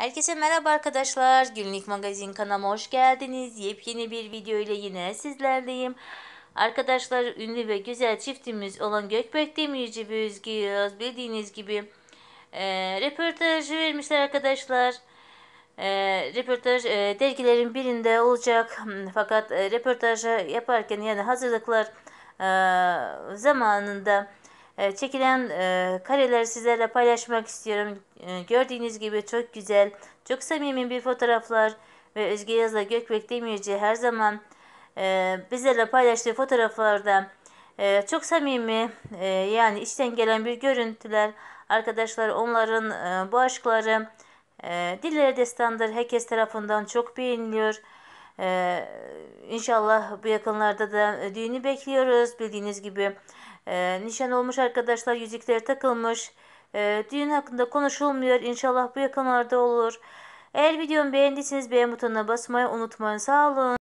Herkese merhaba arkadaşlar. Günlük magazin kanalıma hoş geldiniz. Yepyeni bir video ile yine sizlerleyim. Arkadaşlar ünlü ve güzel çiftimiz olan Gökberk Demirci ve Özgü Yağız bildiğiniz gibi e, röportajı vermişler arkadaşlar. E, röportaj e, dergilerin birinde olacak fakat e, röportajı yaparken yani hazırlıklar e, zamanında ee, çekilen e, kareleri sizlerle paylaşmak istiyorum. Ee, gördüğünüz gibi çok güzel, çok samimi bir fotoğraflar ve Özge Yaz'la Gökbek Demirci her zaman e, bizlerle paylaştığı fotoğraflarda e, çok samimi yani içten gelen bir görüntüler arkadaşlar onların bu aşkları dillere destandır herkes tarafından çok beğeniliyor. Ee, inşallah bu yakınlarda da e, düğünü bekliyoruz. Bildiğiniz gibi e, nişan olmuş arkadaşlar yüzükleri takılmış. E, düğün hakkında konuşulmuyor. İnşallah bu yakınlarda olur. Eğer videomu beğendiyseniz beğen butonuna basmayı unutmayın. Sağ olun.